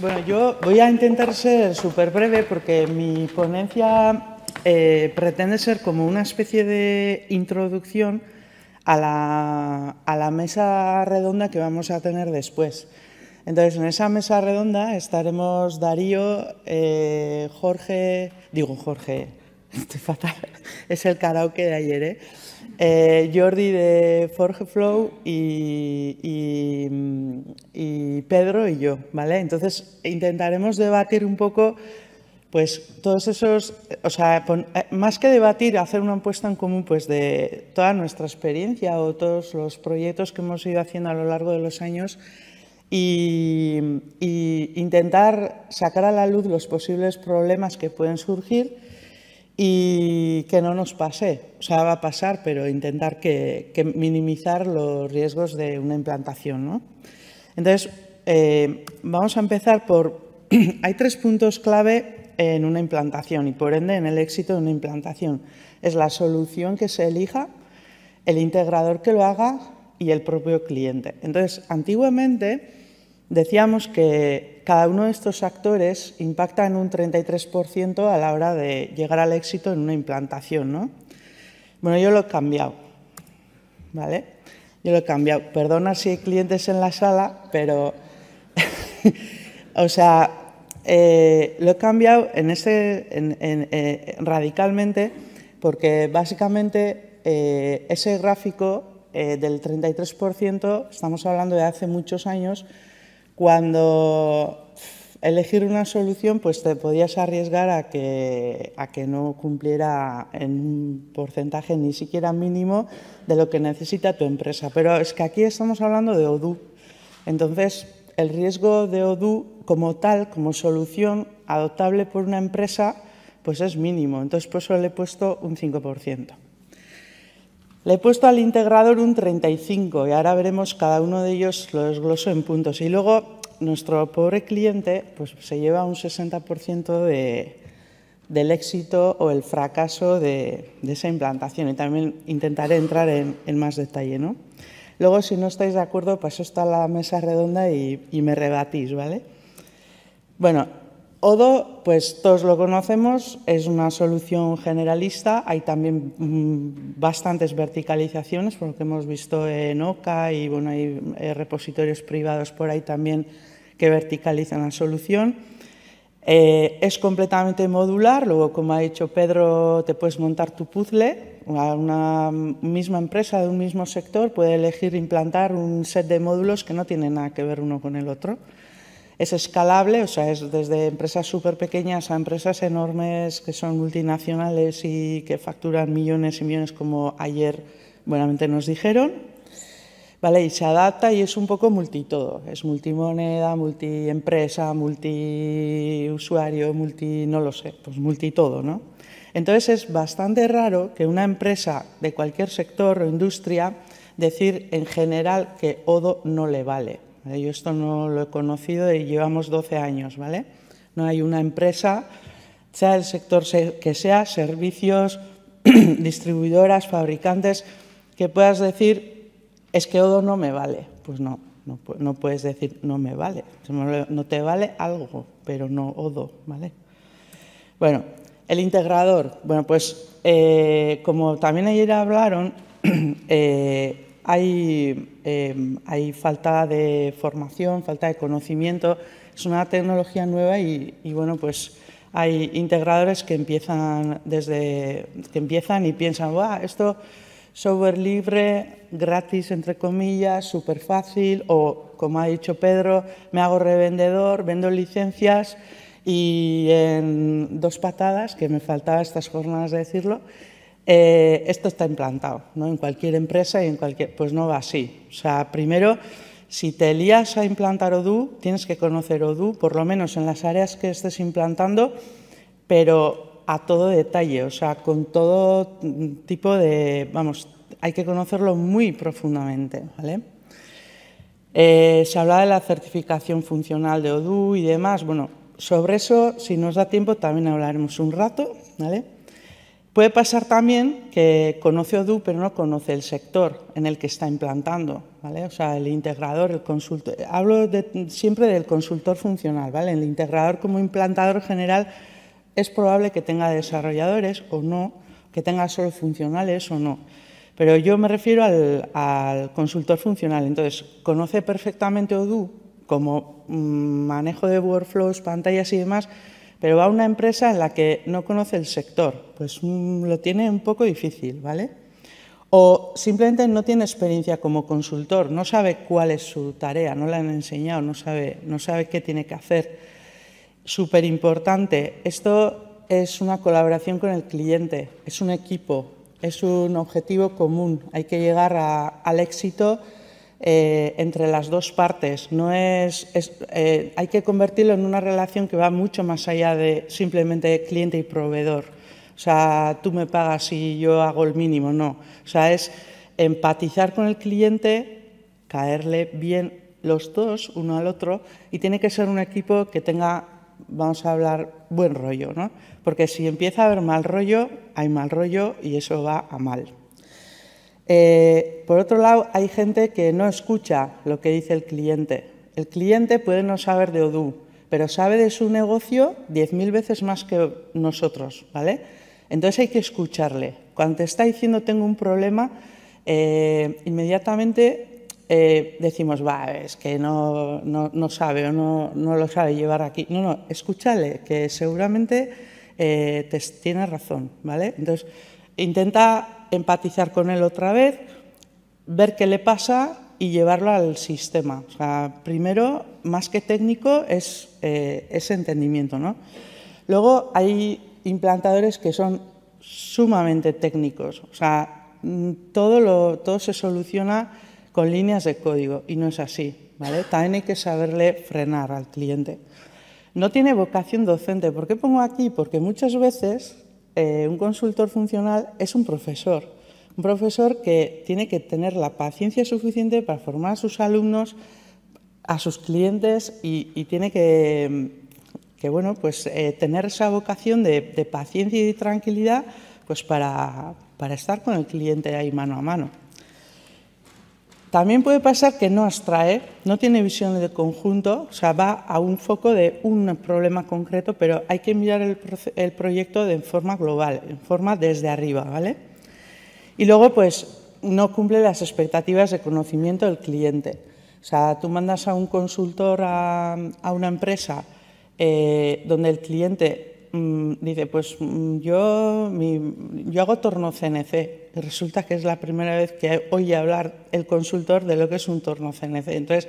Bueno, yo voy a intentar ser súper breve porque mi ponencia eh, pretende ser como una especie de introducción a la, mesa redonda que vamos a tener después. Entonces, en esa mesa redonda estaremos Darío, eh, Jorge, digo Jorge, Estoy fatal. Es el karaoke de ayer, ¿eh? Eh, Jordi de Forgeflow y, Pedro y yo, ¿vale? Entonces intentaremos debatir un poco, pues todos esos, o sea, eh, más que debatir, hacer una apuesta en común, pues de toda nuestra experiencia o todos los proyectos que hemos ido haciendo a lo largo de los años y, y intentar sacar a la luz los posibles problemas que pueden surgir y que no nos pase. O sea, va a pasar, pero intentar que, minimizar los riesgos de una implantación. ¿no? Entonces, eh, vamos a empezar por... Hay tres puntos clave en una implantación y por ende en el éxito de una implantación. Es la solución que se elija, el integrador que lo haga y el propio cliente. Entonces, antiguamente Decíamos que cada uno de estos actores impacta en un 33% a la hora de llegar al éxito en una implantación, ¿no? Bueno, yo lo he cambiado, ¿vale? Yo lo he cambiado. Perdona si hay clientes en la sala, pero, o sea, eh, lo he cambiado eh, radicalmente porque básicamente eh, ese gráfico del 33% estamos hablando de hace muchos años cuando elegir una solución, pues te podías arriesgar a que, no cumpliera en un porcentaje ni siquiera mínimo de lo que necesita tu empresa. Pero es que aquí estamos hablando de ODU. Entonces, el riesgo de ODU como tal, como solución adoptable por una empresa, pues es mínimo. Entonces, por eso le he puesto un 5%. Le he puesto al integrador un 35 y ahora veremos cada uno de ellos, lo desgloso en puntos. Y luego nuestro pobre cliente pues, se lleva un 60% del éxito o el fracaso de, esa implantación y también intentaré entrar en, más detalle. ¿no? Luego, si no estáis de acuerdo, pues esto a la mesa redonda y, y me rebatís. ¿vale? Bueno, Odo, pues todos lo conocemos, es una solución generalista, hay también mm, bastantes verticalizaciones, por lo que hemos visto en OCA y bueno, hay eh, repositorios privados por ahí también que verticalizan la solución. Eh, es completamente modular, luego como ha dicho Pedro, te puedes montar tu puzzle, una misma empresa de un mismo sector puede elegir implantar un set de módulos que no tienen nada que ver uno con el otro es escalable, o sea, es desde empresas súper pequeñas a empresas enormes que son multinacionales y que facturan millones y millones, como ayer buenamente nos dijeron. Vale, y se adapta y es un poco multitodo, es multimoneda, multiempresa, multiusuario, multi, no lo sé, pues multitodo, ¿no? Entonces es bastante raro que una empresa de cualquier sector o industria decir en general que Odo no le vale. Eh, yo esto no lo he conocido y llevamos 12 años, ¿vale? No hay una empresa, sea el sector que sea, servicios, distribuidoras, fabricantes, que puedas decir, es que Odo no me vale. Pues no, no, puedes decir, no me vale. No te vale algo, pero no Odo, ¿vale? Bueno, el integrador. Bueno, pues eh, como también ayer hablaron, eh, Em, hay, falta de formación, falta de conocimiento. Es una tecnología nueva y, bueno, pues hay integradores que empiezan desde que empiezan y piensan, va, esto software libre, gratis entre comillas, súper fácil o como ha dicho Pedro, me hago revendedor, vendo licencias y en dos patadas, que me faltaba estas jornadas de decirlo, eh, esto está implantado, ¿no? En cualquier empresa y en cualquier... Pues no va así. O sea, primero, si te lías a implantar Odoo, tienes que conocer Odoo, por lo menos en las áreas que estés implantando, pero a todo detalle, o sea, con todo tipo de... Vamos, hay que conocerlo muy profundamente, ¿vale? Eh, se habla de la certificación funcional de Odoo y demás. Bueno, sobre eso, si nos da tiempo, también hablaremos un rato, ¿vale? Puede pasar también que conoce Odoo, pero no conoce el sector en el que está implantando, ¿vale? O sea, el integrador, el consultor. Hablo siempre del consultor funcional, ¿vale? El integrador como implantador general es probable que tenga desarrolladores o no, que tenga solo funcionales o no. Pero yo me refiero al, al consultor funcional. Entonces, conoce perfectamente Odoo como mm, manejo de workflows, pantallas y demás, pero va a una empresa en la que no conoce el sector, pues mm, lo tiene un poco difícil, ¿vale? O simplemente no tiene experiencia como consultor, no sabe cuál es su tarea, no la han enseñado, no sabe, no sabe qué tiene que hacer. Súper importante, esto es una colaboración con el cliente, es un equipo, es un objetivo común, hay que llegar al éxito eh, entre las dos partes. Eh, hay que convertirlo en una relación que va mucho más allá de simplemente cliente y proveedor. O sea, tú me pagas y yo hago el mínimo, no. O sea, es empatizar con el cliente, caerle bien los dos, uno al otro, y tiene que ser un equipo que tenga, vamos a hablar, buen rollo, Porque si empieza a haber mal rollo, hay mal rollo y eso va a mal. Eh, por otro lado, hay gente que no escucha lo que dice el cliente. El cliente puede no saber de Odoo, pero sabe de su negocio 10.000 veces más que nosotros, ¿vale? Entonces hay que escucharle. Cuando te está diciendo tengo un problema, eh, inmediatamente eh, decimos, va, es que no, sabe o no, lo sabe llevar aquí. No, no, escúchale, que seguramente te, tiene razón, ¿vale? Entonces, intenta empatizar con él otra vez, ver qué le pasa y llevarlo al sistema. sea, primero, más que técnico, es eh, ese entendimiento. Luego hay implantadores que son sumamente técnicos. O sea, mm, todo, lo, todo se soluciona con líneas de código y no es así. ¿vale? También hay que saberle frenar al cliente. No tiene vocación docente. ¿Por qué pongo aquí? Porque muchas veces eh, un consultor funcional es un profesor, un profesor que tiene que tener la paciencia suficiente para formar a sus alumnos, a sus clientes y, tiene que, pues, eh, tener esa vocación de, paciencia y tranquilidad pues, para, para estar con el cliente ahí mano a mano. También puede pasar que no abstrae, no tiene visión de conjunto, o sea, va a un foco de un problema concreto, pero hay que mirar el, proyecto de forma global, en forma desde arriba, ¿vale? Y luego, pues, no cumple las expectativas de conocimiento del cliente. O sea, tú mandas a un consultor a, una empresa eh, donde el cliente Mm, dice, pues mm, yo, yo hago torno CNC. resulta que es la primera vez que oye hablar el consultor de lo que es un torno CNC. Entonces,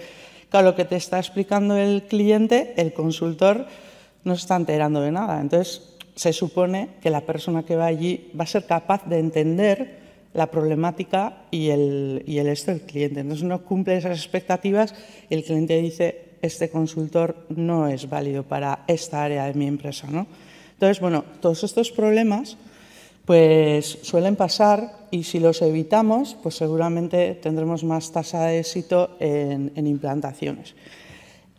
claro, lo que te está explicando el cliente, el consultor, no se está enterando de nada. Entonces, se supone que la persona que va allí va a ser capaz de entender la problemática y el, y esto del cliente. Entonces uno cumple esas expectativas y el cliente dice, este consultor no es válido para esta área de mi empresa. ¿no? Entonces, bueno, todos estos problemas pues suelen pasar y si los evitamos, pues seguramente tendremos más tasa de éxito en, implantaciones.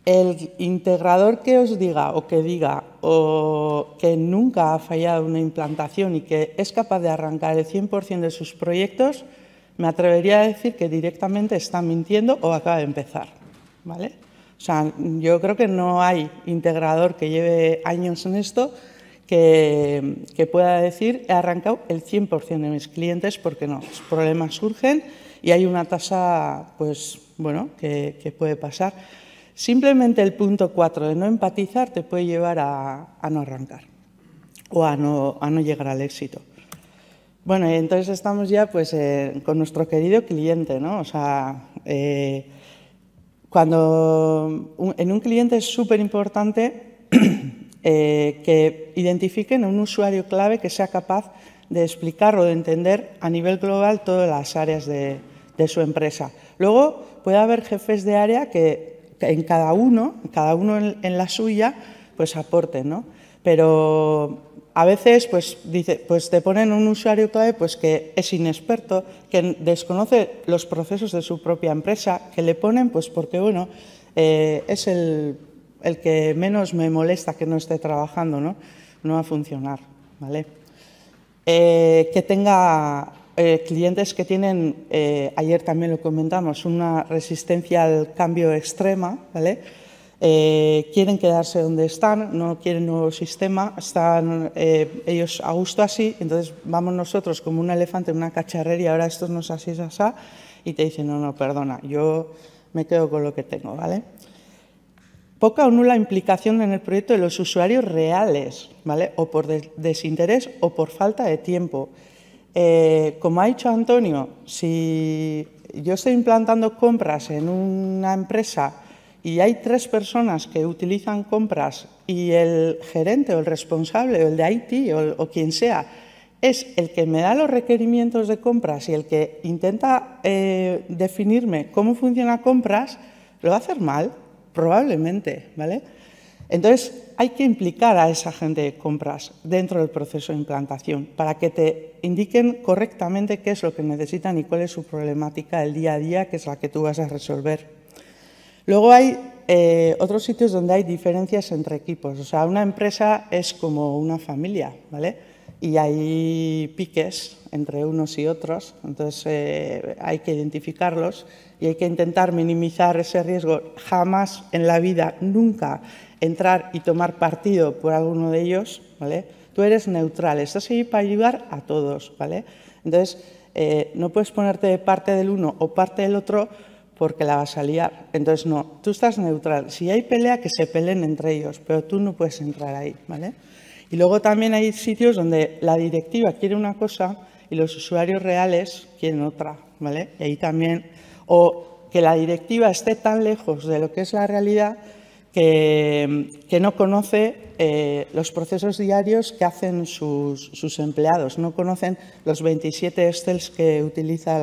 El integrador que os diga o que diga o que nunca ha fallado una implantación y que es capaz de arrancar el 100% de sus proyectos, me atrevería a decir que directamente está mintiendo o acaba de empezar, ¿vale? O sea, yo creo que no hay integrador que lleve años en esto que, pueda decir he arrancado el 100% de mis clientes porque no, los problemas surgen y hay una tasa pues, bueno, que, puede pasar. Simplemente el punto 4 de no empatizar te puede llevar a, no arrancar o a no, a no llegar al éxito. Bueno, entonces estamos ya pues, eh, con nuestro querido cliente, ¿no? O sea, eh, cuando en un cliente es súper importante Eh, que identifiquen un usuario clave que sea capaz de explicar o de entender a nivel global todas las áreas de, su empresa. Luego puede haber jefes de área que, en cada uno, cada uno en, la suya, pues aporten, Pero a veces pues, dice, pues te ponen un usuario clave pues, que es inexperto, que desconoce los procesos de su propia empresa, que le ponen pues porque bueno, eh, es el el que menos me molesta que no esté trabajando, ¿no? No va a funcionar, ¿vale? Eh, que tenga eh, clientes que tienen, eh, ayer también lo comentamos, una resistencia al cambio extrema, ¿vale? quieren quedarse donde están, no quieren nuevo sistema, están ellos a gusto así, entonces vamos nosotros como un elefante en una cacharrería, ahora esto no es así, y te dicen, no, no, perdona, yo me quedo con lo que tengo, ¿vale? poca o nula implicación en el proyecto de los usuarios reales, ¿vale? O por desinterés o por falta de tiempo. Eh, como ha dicho Antonio, si yo estoy implantando compras en una empresa y hay tres personas que utilizan compras y el gerente o el responsable o el de IT o, quien sea es el que me da los requerimientos de compras y el que intenta eh, definirme cómo funciona compras, lo va a hacer mal. Probablemente, ¿vale? Entonces, hay que implicar a esa gente de compras dentro del proceso de implantación para que te indiquen correctamente qué es lo que necesitan y cuál es su problemática del día a día, que es la que tú vas a resolver. Luego hay eh, otros sitios donde hay diferencias entre equipos. O sea, una empresa es como una familia, ¿vale? Y hay piques entre unos y otros, entonces eh, hay que identificarlos y hay que intentar minimizar ese riesgo. Jamás en la vida, nunca, entrar y tomar partido por alguno de ellos, ¿vale? Tú eres neutral, estás ahí para ayudar a todos, ¿vale? Entonces, eh, no puedes ponerte de parte del uno o parte del otro porque la vas a liar. Entonces, no, tú estás neutral. Si hay pelea, que se peleen entre ellos, pero tú no puedes entrar ahí, ¿vale? Y luego también hay sitios donde la directiva quiere una cosa y los usuarios reales quieren otra, ¿vale? Y ahí también, o que la directiva esté tan lejos de lo que es la realidad que, que no conoce eh, los procesos diarios que hacen sus, empleados, no conocen los 27 Excels que utiliza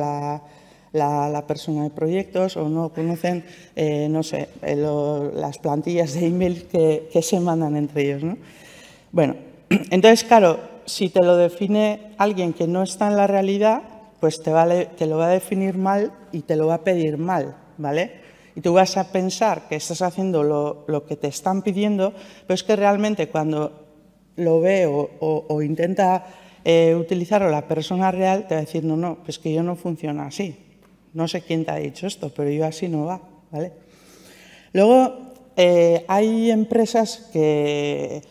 la, persona de proyectos o no conocen, eh, no sé, eh, las plantillas de email que, se mandan entre ellos, Bueno, entonces, claro, si te lo define alguien que no está en la realidad, pues te, lo va a definir mal y te lo va a pedir mal, ¿vale? Y tú vas a pensar que estás haciendo lo, que te están pidiendo, pero es que realmente cuando lo ve o, intenta eh, utilizarlo la persona real, te va a decir, no, no, pues que yo no funciona así. No sé quién te ha dicho esto, pero yo así no va, ¿vale? Luego, eh, hay empresas que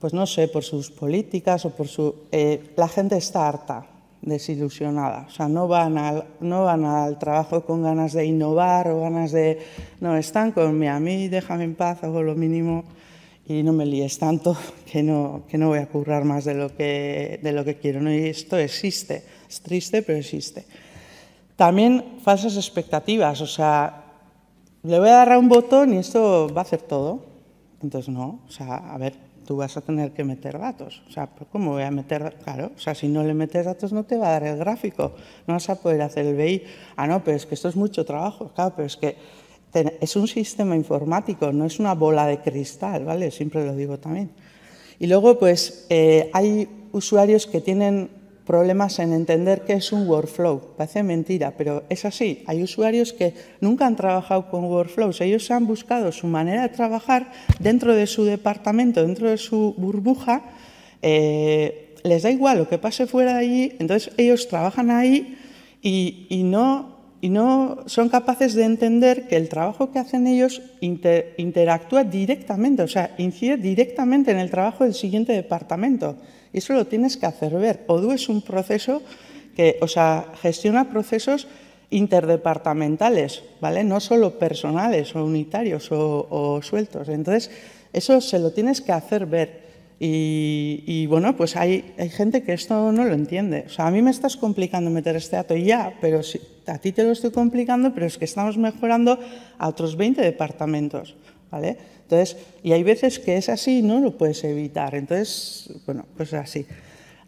pues no sé, por sus políticas o por su... Eh, la gente está harta, desilusionada, o sea, no van, al, no van al trabajo con ganas de innovar o ganas de... No, están con mi a mí, déjame en paz, hago lo mínimo y no me líes tanto que no, que no voy a currar más de lo que, de lo que quiero. Y esto existe, es triste, pero existe. También falsas expectativas, o sea, le voy a dar un botón y esto va a hacer todo. Entonces, no, o sea, a ver, tú vas a tener que meter datos. O sea, pues, ¿cómo voy a meter? Claro, o sea, si no le metes datos no te va a dar el gráfico, no vas a poder hacer el BI. Ah, no, pero es que esto es mucho trabajo, claro, pero es que es un sistema informático, no es una bola de cristal, ¿vale? Siempre lo digo también. Y luego, pues, eh, hay usuarios que tienen problemas en entender qué es un workflow. Parece mentira, pero es así. Hay usuarios que nunca han trabajado con workflows. Ellos han buscado su manera de trabajar dentro de su departamento, dentro de su burbuja. Eh, les da igual lo que pase fuera de allí. Entonces ellos trabajan ahí y, no y no son capaces de entender que el trabajo que hacen ellos interactúa directamente, o sea, incide directamente en el trabajo del siguiente departamento. Y eso lo tienes que hacer ver. ODU e es un proceso que, o sea, gestiona procesos interdepartamentales, ¿vale? No solo personales o unitarios o, sueltos. Entonces, eso se lo tienes que hacer ver. Y, bueno, pues hay, gente que esto no lo entiende. O sea, a mí me estás complicando meter este dato ya, pero si, a ti te lo estoy complicando, pero es que estamos mejorando a otros 20 departamentos. Entonces, y hay veces que es así, ¿no? Lo puedes evitar. Entonces, bueno, pues así.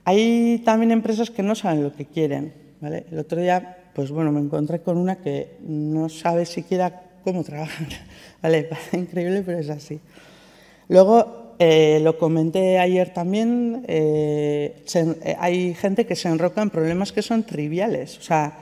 Hay también empresas que no saben lo que quieren, ¿vale? El otro día, pues bueno, me encontré con una que no sabe siquiera cómo trabajar, ¿vale? increíble, pero es así. Luego, eh, lo comenté ayer también, eh, eh, hay gente que se enroca en problemas que son triviales, o sea,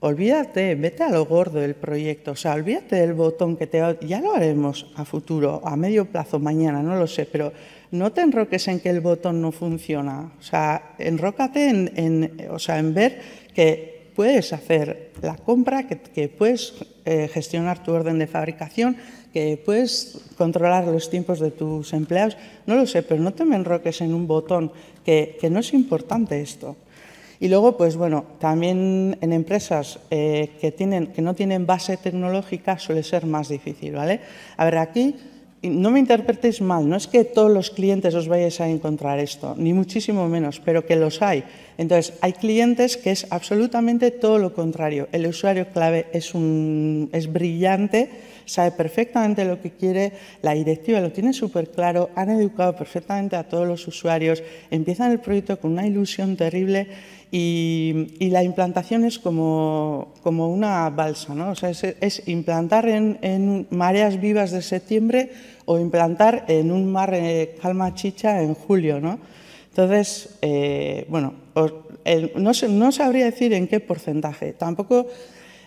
olvídate, vete a lo gordo del proyecto, o sea, olvídate del botón que te... Ya lo haremos a futuro, a medio plazo, mañana, no lo sé, pero no te enroques en que el botón no funciona, o sea, enrócate en, o sea, en ver que puedes hacer la compra, que, puedes eh, gestionar tu orden de fabricación, que puedes controlar los tiempos de tus empleados, no lo sé, pero no te enroques en un botón, que no es importante esto. Y luego, pues bueno, también en empresas eh, que, tienen, que no tienen base tecnológica suele ser más difícil, ¿vale? A ver, aquí no me interpretéis mal, no es que todos los clientes os vayáis a encontrar esto, ni muchísimo menos, pero que los hay. Entonces, hay clientes que es absolutamente todo lo contrario. El usuario clave es, un, es brillante, sabe perfectamente lo que quiere, la directiva lo tiene súper claro, han educado perfectamente a todos los usuarios, empiezan el proyecto con una ilusión terrible y, la implantación es como, una balsa, ¿no? o es, implantar en, mareas vivas de septiembre o implantar en un mar calma chicha en julio. ¿no? Entonces, eh, bueno, no, sabría decir en qué porcentaje. Tampoco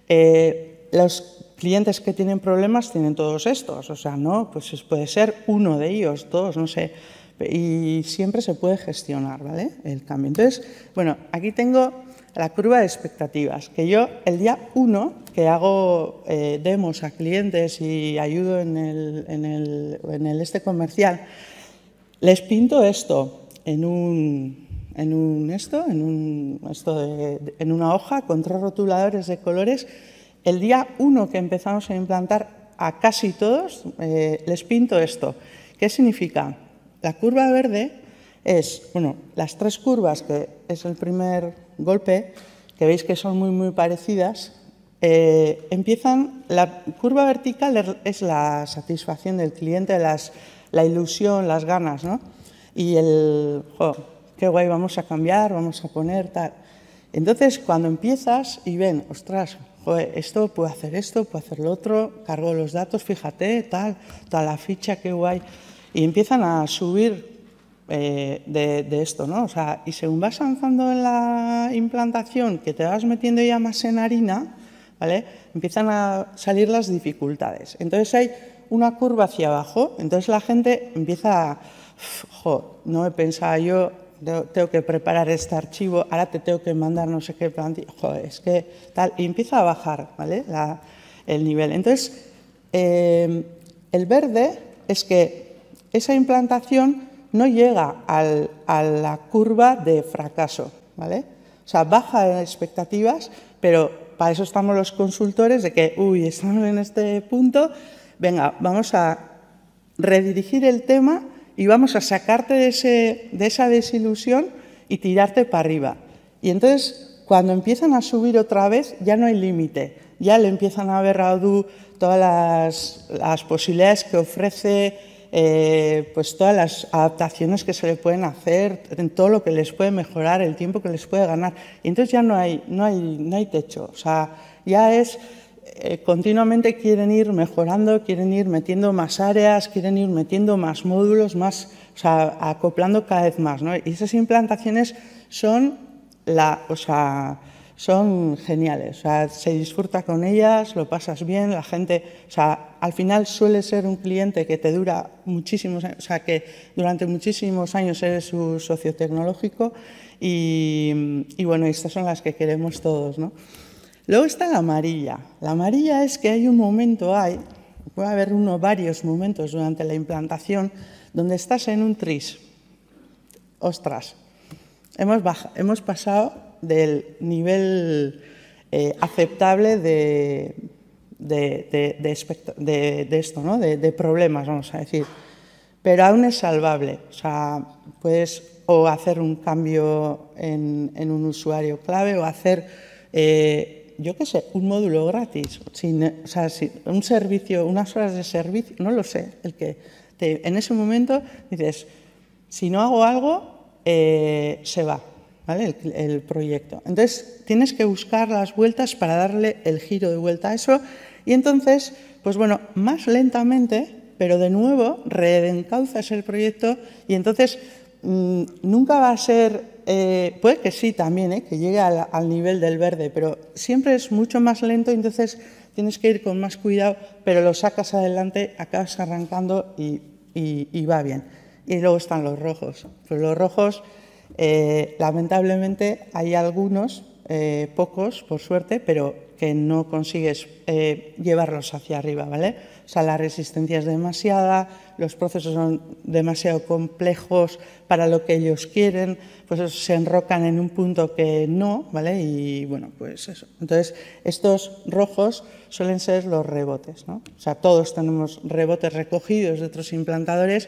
eh, los clientes que tienen problemas tienen todos estos, o sea, no, pues puede ser uno de ellos, dos, no sé y siempre se puede gestionar ¿vale? el cambio. Entonces, bueno, aquí tengo la curva de expectativas, que yo el día uno que hago eh, demos a clientes y ayudo en el, este comercial, les pinto esto en un, en un esto, en un, esto en una hoja con tres rotuladores de colores. El día uno que empezamos a implantar a casi todos, eh, les pinto esto. ¿Qué significa? La curva verde es, bueno, las tres curvas, que es el primer golpe, que veis que son muy, muy parecidas, eh, empiezan, la curva vertical er, es la satisfacción del cliente, las, la ilusión, las ganas, ¿no? Y el, jo, qué guay, vamos a cambiar, vamos a poner tal. Entonces, cuando empiezas y ven, ostras, joder, esto puedo hacer esto, puedo hacer lo otro, cargo los datos, fíjate, tal, toda la ficha, qué guay y empiezan a subir eh, de, esto, ¿no? O sea, y según vas avanzando en la implantación, que te vas metiendo ya más en harina, ¿vale? Empiezan a salir las dificultades. Entonces hay una curva hacia abajo, entonces la gente empieza a, jo, no me pensaba yo, tengo que preparar este archivo, ahora te tengo que mandar no sé qué plantilla, es que tal, y empieza a bajar, ¿vale? el nivel. Entonces, eh, el verde es que esa implantación no llega a la curva de fracaso, ¿vale? O sea, baja en expectativas, pero para eso estamos los consultores de que, uy, estamos en este punto, venga, vamos a redirigir el tema y vamos a sacarte de, esa desilusión y tirarte para arriba. Y entonces, cuando empiezan a subir otra vez, ya no hay límite, ya le empiezan a ver a todas las, las posibilidades que ofrece eh, pues todas las adaptaciones que se le pueden hacer, en todo lo que les puede mejorar, el tiempo que les puede ganar. Y entonces ya no hay, no hay, no hay techo. O sea, ya es eh, continuamente quieren ir mejorando, quieren ir metiendo más áreas, quieren ir metiendo más módulos, más, o sea, acoplando cada vez más. ¿no? Y esas implantaciones son la, o sea, son geniales. se disfruta con ellas, lo pasas bien, la gente, sea, al final suele ser un cliente que te dura muchísimos, o sea, que durante muchísimos años eres su socio tecnológico y, bueno, estas son las que queremos todos, ¿no? Luego está la amarilla. La amarilla es que hay un momento, hay, puede haber uno varios momentos durante la implantación donde estás en un tris. Ostras, hemos, hemos pasado del nivel eh, aceptable de, de, esto, ¿no? de, problemas, vamos a decir. Pero aún es salvable. O sea, puedes o hacer un cambio en, un usuario clave o hacer, eh, yo qué sé, un módulo gratis, o un servicio, unas horas de servicio, no lo sé, el que en ese momento dices, si no hago algo, eh, se va. El, proyecto. Entonces, tienes que buscar las vueltas para darle el giro de vuelta a eso. Y entonces, pues bueno, más lentamente, pero de nuevo, reencauzas el proyecto y entonces mm, nunca va a ser, eh, puede que sí también, eh, que llegue al, nivel del verde, pero siempre es mucho más lento y entonces tienes que ir con más cuidado, pero lo sacas adelante, acabas arrancando y, va bien. Y luego están los rojos. Pues los rojos eh, lamentablemente hay algunos, eh, pocos por suerte, pero que no consigues eh, llevarlos hacia arriba, ¿vale? O sea, la resistencia es demasiada, los procesos son demasiado complejos para lo que ellos quieren, pues se enrocan en un punto que no, ¿vale? Y bueno, pues eso. Entonces, estos rojos suelen ser los rebotes, ¿no? O sea, todos tenemos rebotes recogidos de otros implantadores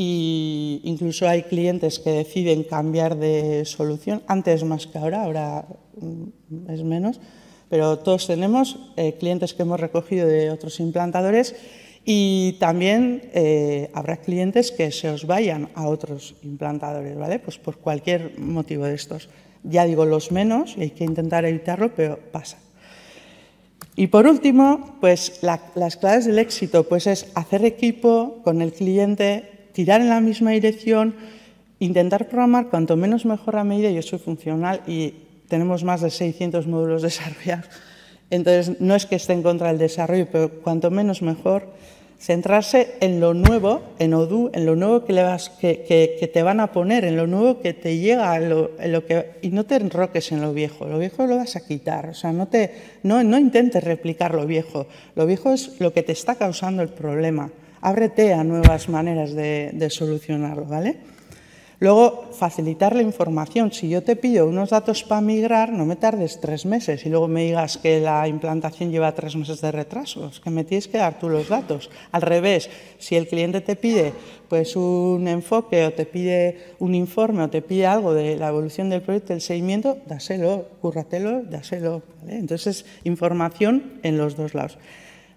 y incluso hay clientes que deciden cambiar de solución, antes más que ahora, ahora mm, es menos, pero todos tenemos eh, clientes que hemos recogido de otros implantadores y también eh, habrá clientes que se os vayan a otros implantadores, ¿vale? Pues por cualquier motivo de estos. Ya digo los menos y hay que intentar evitarlo, pero pasa. Y por último, pues las claves del éxito, pues es hacer equipo con el cliente, tirar en la misma dirección, intentar programar cuanto menos mejor a medida. Yo soy funcional y tenemos más de 600 módulos desarrollados, entonces no es que esté en contra del desarrollo, pero cuanto menos mejor. Centrarse en lo nuevo, en Odoo, en lo nuevo que, le vas, que, que, te van a poner, en lo nuevo que te llega, que, y no te enroques en lo viejo. Lo viejo lo vas a quitar, o sea, no, te, no, no intentes replicar lo viejo. Lo viejo es lo que te está causando el problema ábrete a nuevas maneras de, solucionarlo, ¿vale? Luego, facilitar la información. Si yo te pido unos datos para migrar, no me tardes tres meses y luego me digas que la implantación lleva tres meses de retraso. Es que me tienes que dar tú los datos. Al revés, si el cliente te pide pues, un enfoque o te pide un informe o te pide algo de la evolución del proyecto, el seguimiento, dáselo, cúrratelo, dáselo. Entonces, información en los dos lados.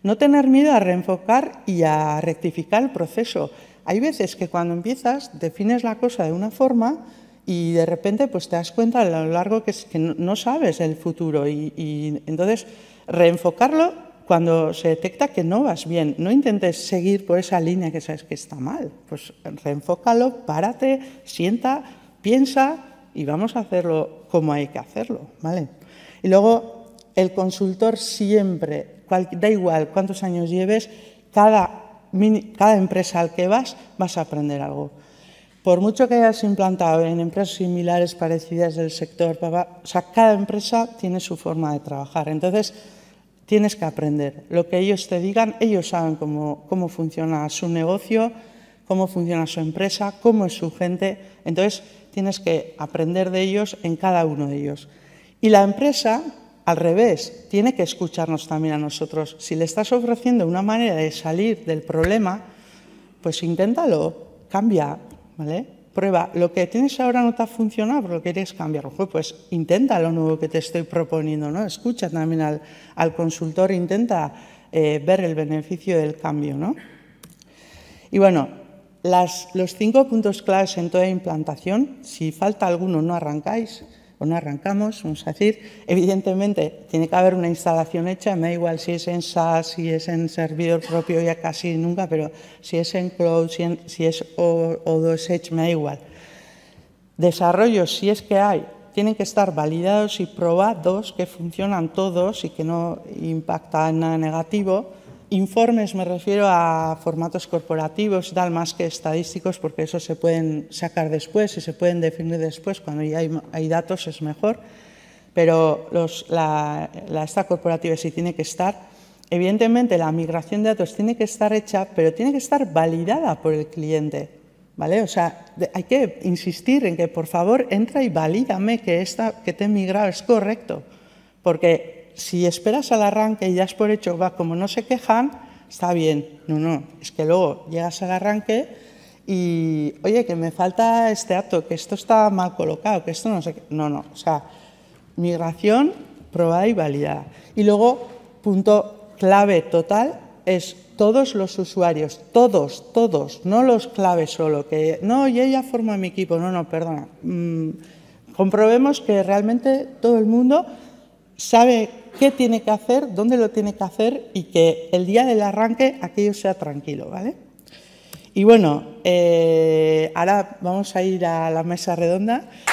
No tener miedo a reenfocar y a rectificar el proceso. Hay veces que cuando empiezas defines la cosa de una forma y de repente pues te das cuenta a lo largo que, no sabes el futuro y, entonces reenfocarlo cuando se detecta que no vas bien, no intentes seguir por esa línea que sabes que está mal, pues reenfócalo, párate, sienta, piensa y vamos a hacerlo como hay que hacerlo, ¿vale? Y luego el consultor siempre da igual cuántos años lleves, cada, cada empresa al que vas vas a aprender algo. Por mucho que hayas implantado en empresas similares, parecidas del sector, cada empresa tiene su forma de trabajar. Entonces, tienes que aprender. Lo que ellos te digan, ellos saben cómo, cómo funciona su negocio, cómo funciona su empresa, cómo es su gente. Entonces, tienes que aprender de ellos en cada uno de ellos. Y la empresa al revés, tiene que escucharnos también a nosotros. Si le estás ofreciendo una manera de salir del problema, pues inténtalo, cambia, ¿vale? Prueba, lo que tienes ahora no te ha funcionado, pero lo quieres cambiar. Pues intenta lo nuevo que te estoy proponiendo, ¿no? Escucha también al, consultor, intenta eh, ver el beneficio del cambio, Y bueno, los cinco puntos claves en toda implantación, si falta alguno no arrancáis, pues no arrancamos, vamos a decir, evidentemente tiene que haber una instalación hecha, me da igual si es en SaaS, si es en servidor propio, ya casi nunca, pero si es en cloud, si, es O2 Edge, me da igual. Desarrollos, si es que hay, tienen que estar validados y probados, que funcionan todos y que no impactan nada negativo informes me refiero a formatos corporativos, tal, más que estadísticos, porque esos se pueden sacar después y se pueden definir después. Cuando ya hay, datos es mejor, pero los, la, esta corporativa sí tiene que estar. Evidentemente, la migración de datos tiene que estar hecha, pero tiene que estar validada por el cliente. ¿Vale? O sea, hay que insistir en que por favor entra y valídame que, esta, que te he migrado es correcto, porque si esperas al arranque y ya es por hecho, va, como no se quejan, está bien. No, no, es que luego llegas al arranque y, oye, que me falta este acto, que esto está mal colocado, que esto no sé qué. No, no, o sea, migración probada y validada. Y luego, punto clave total, es todos los usuarios, todos, todos, no los claves solo, que no, y ella forma mi equipo, no, no, perdona. Mm, comprobemos que realmente todo el mundo sabe qué tiene que hacer, dónde lo tiene que hacer y que el día del arranque aquello sea tranquilo, ¿vale? Y bueno, eh, ahora vamos a ir a la mesa redonda.